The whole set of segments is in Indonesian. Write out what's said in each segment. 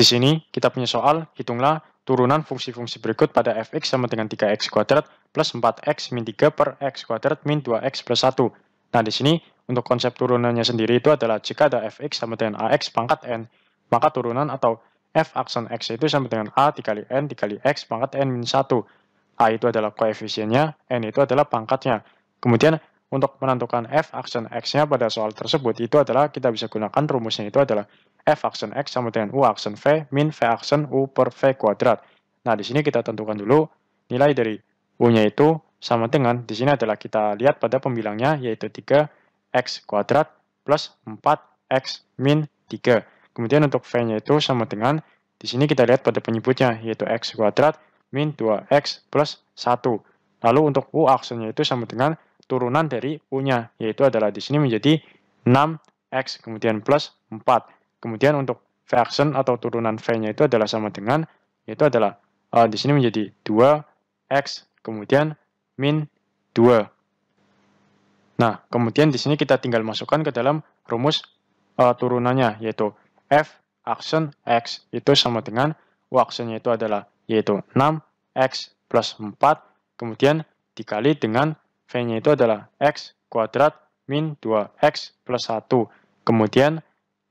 Di sini kita punya soal, hitunglah turunan fungsi-fungsi berikut pada fx sama dengan 3x kuadrat plus 4x min 3 per x kuadrat min 2x plus 1. Nah, di sini untuk konsep turunannya sendiri itu adalah jika ada fx sama dengan ax pangkat n, maka turunan atau f aksen x itu sama dengan a dikali n dikali x pangkat n min 1. a itu adalah koefisiennya, n itu adalah pangkatnya. Kemudian untuk menentukan f aksen x-nya pada soal tersebut itu adalah kita bisa gunakan rumusnya itu adalah f aksen x sama dengan u aksen v min v aksen u per v kuadrat. Nah, di sini kita tentukan dulu nilai dari u-nya itu sama dengan di sini adalah kita lihat pada pembilangnya yaitu 3x kuadrat plus 4x min 3. Kemudian untuk v-nya itu sama dengan di sini kita lihat pada penyebutnya yaitu x kuadrat min 2x plus 1. Lalu untuk u aksennya itu sama dengan turunan dari U-nya, yaitu adalah di sini menjadi 6X, kemudian plus 4. Kemudian untuk fraction atau turunan V-nya itu adalah sama dengan, yaitu adalah uh, di sini menjadi 2X, kemudian min 2. Nah, kemudian di sini kita tinggal masukkan ke dalam rumus uh, turunannya, yaitu F action X itu sama dengan U nya itu adalah, yaitu 6X plus 4, kemudian dikali dengan V-nya itu adalah X kuadrat min 2X plus 1. Kemudian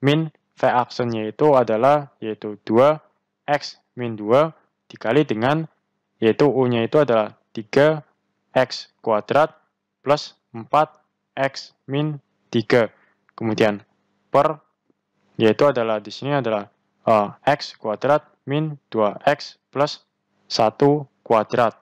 min V aksennya itu adalah yaitu 2X min 2 dikali dengan yaitu U-nya itu adalah 3X kuadrat plus 4X min 3. Kemudian per yaitu adalah di sini adalah uh, X kuadrat min 2X plus 1 kuadrat.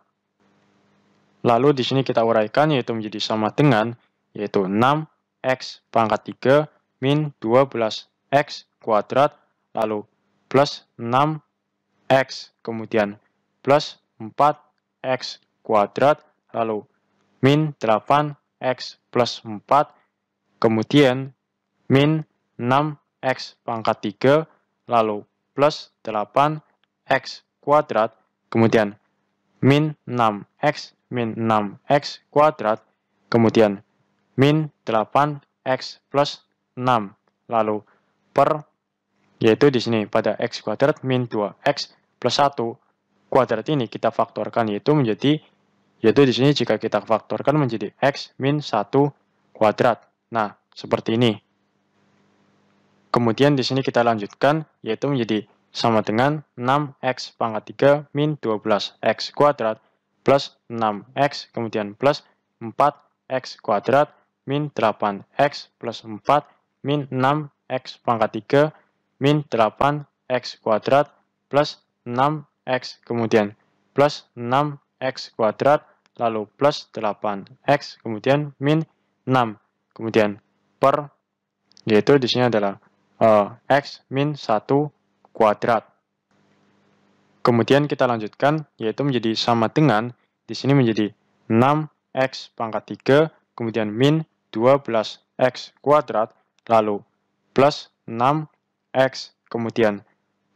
Lalu di sini kita uraikan yaitu menjadi sama dengan yaitu 6x pangkat 3 min 12x kuadrat lalu plus 6x kemudian plus 4x kuadrat lalu min 8x plus 4 kemudian min 6x pangkat 3 lalu plus 8x kuadrat kemudian min 6x min 6x kuadrat, kemudian min 8x plus 6, lalu per, yaitu di sini pada x kuadrat min 2x plus 1 kuadrat ini kita faktorkan yaitu menjadi, yaitu di sini jika kita faktorkan menjadi x min 1 kuadrat. Nah, seperti ini. Kemudian di sini kita lanjutkan, yaitu menjadi sama dengan 6x pangkat 3 min 12x kuadrat plus 6x kemudian plus 4x kuadrat min 8x plus 4 min 6x pangkat 3 min 8x kuadrat plus 6x kemudian plus 6x kuadrat lalu plus 8x kemudian min 6 kemudian per yaitu disini adalah uh, x min 1 kuadrat. Kemudian kita lanjutkan, yaitu menjadi sama dengan, di sini menjadi 6x pangkat 3, kemudian min 12x kuadrat, lalu plus 6x, kemudian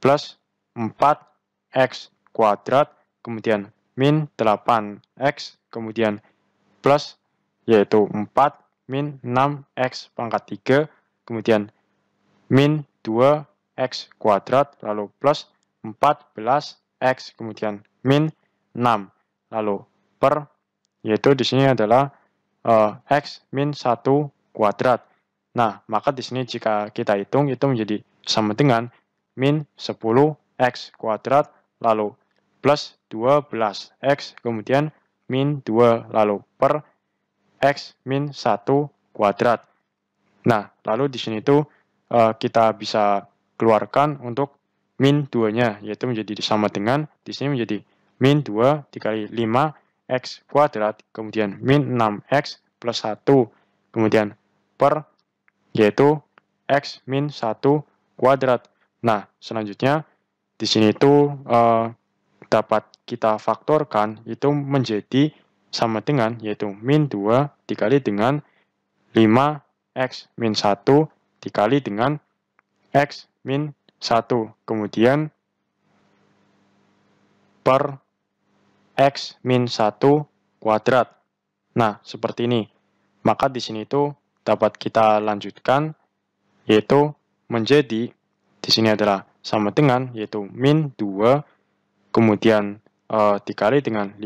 plus 4x kuadrat, kemudian min 8x, kemudian plus yaitu 4 min 6x pangkat 3, kemudian min 2 X kuadrat, lalu plus 14X, kemudian min 6, lalu per, yaitu di sini adalah uh, X min 1 kuadrat. Nah, maka di sini jika kita hitung, itu menjadi sama dengan min 10X kuadrat, lalu plus 12X, kemudian min 2, lalu per X min 1 kuadrat. Nah, lalu di sini itu uh, eh, kita bisa keluarkan untuk min 2-nya, yaitu menjadi sama dengan, di sini menjadi min 2 dikali 5x kuadrat, kemudian min 6x plus 1, kemudian per, yaitu x min 1 kuadrat. Nah, selanjutnya di sini itu eh, dapat kita faktorkan itu menjadi sama dengan, yaitu min 2 dikali dengan 5x min 1 dikali dengan x min 1. Kemudian per x min 1 kuadrat. Nah, seperti ini. Maka di sini itu dapat kita lanjutkan yaitu menjadi di sini adalah sama dengan yaitu min 2 kemudian e, dikali dengan 5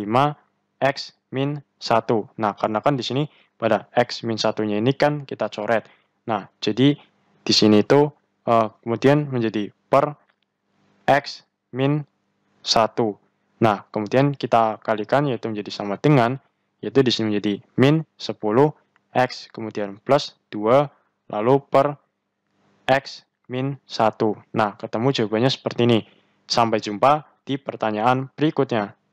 x min 1. Nah, karena kan di sini pada x min 1-nya ini kan kita coret. Nah, jadi di sini itu uh, kemudian menjadi per x min 1. Nah, kemudian kita kalikan yaitu menjadi sama dengan, yaitu di sini menjadi min 10 x, kemudian plus 2, lalu per x min 1. Nah, ketemu jawabannya seperti ini. Sampai jumpa di pertanyaan berikutnya.